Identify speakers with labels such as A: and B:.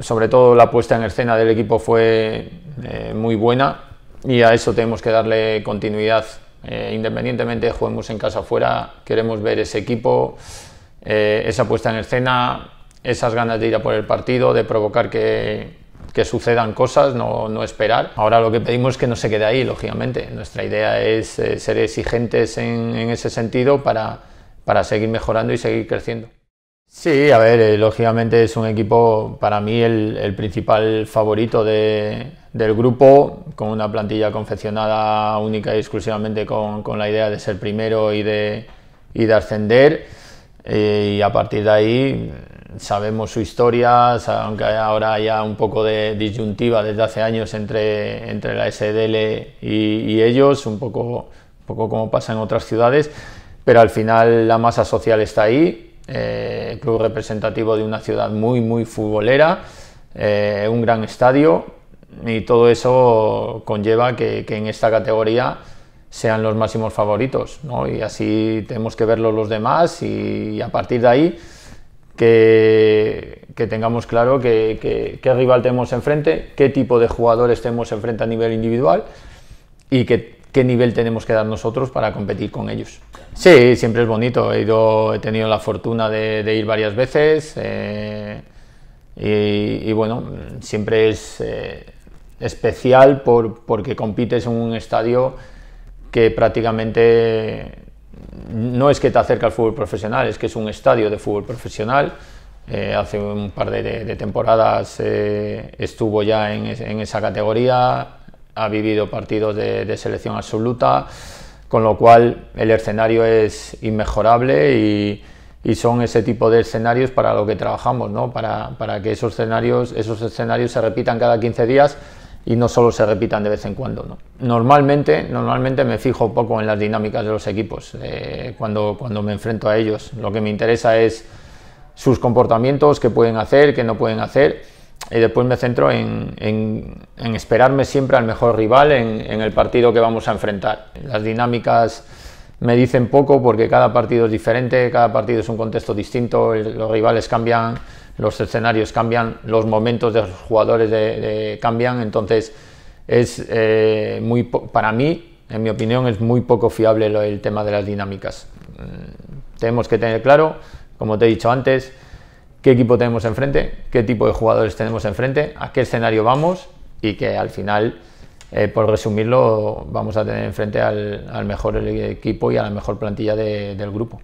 A: sobre todo la puesta en escena del equipo fue eh, muy buena y a eso tenemos que darle continuidad. Eh, independientemente de juguemos en casa o fuera, queremos ver ese equipo, eh, esa puesta en escena, esas ganas de ir a por el partido, de provocar que, sucedan cosas, no, esperar. Ahora lo que pedimos es que no se quede ahí, lógicamente. Nuestra idea es ser exigentes en, en ese sentido para, para seguir mejorando y seguir creciendo. Sí, a ver, eh, lógicamente es un equipo para mí el, principal favorito del grupo, con una plantilla confeccionada única y exclusivamente con, la idea de ser primero y de, y de ascender. Eh, y a partir de ahí sabemos su historia, aunque ahora haya un poco de disyuntiva desde hace años entre, entre la SDL y, ellos, un poco, un poco como pasa en otras ciudades, pero al final la masa social está ahí eh, club representativo de una ciudad muy, muy futbolera, eh, un gran estadio y todo eso conlleva que, en esta categoría sean los máximos favoritos ¿no? y así tenemos que verlo los demás y, a partir de ahí que, tengamos claro qué rival tenemos enfrente, qué tipo de jugadores tenemos enfrente a nivel individual y que qué nivel tenemos que dar nosotros para competir con ellos. Sí, siempre es bonito. He, ido, he tenido la fortuna de, ir varias veces eh, y, bueno, siempre es eh, especial por, porque compites en un estadio que prácticamente no es que te acerca al fútbol profesional, es que es un estadio de fútbol profesional. Eh, hace un par de, temporadas estuvo ya en, en esa categoría, ha vivido partidos de, selección absoluta, con lo cual el escenario es inmejorable y, son ese tipo de escenarios para lo que trabajamos, ¿no? para, para, que esos escenarios, esos escenarios se repitan cada 15 días y no solo se repitan de vez en cuando. ¿no? Normalmente, normalmente me fijo poco en las dinámicas de los equipos eh, cuando, cuando me enfrento a ellos. Lo que me interesa es sus comportamientos, qué pueden hacer, qué no pueden hacer y después me centro en, esperarme siempre al mejor rival en, el partido que vamos a enfrentar. Las dinámicas me dicen poco porque cada partido es diferente, cada partido es un contexto distinto, los rivales cambian, los escenarios cambian, los momentos de los jugadores cambian, entonces es eh, muy para mí, en mi opinión, es muy poco fiable el tema de las dinámicas. Mm, tenemos que tener claro, como te he dicho antes, qué equipo tenemos enfrente, qué tipo de jugadores tenemos enfrente, a qué escenario vamos y que al final, eh, por resumirlo, vamos a tener enfrente al, mejor equipo y a la mejor plantilla del grupo.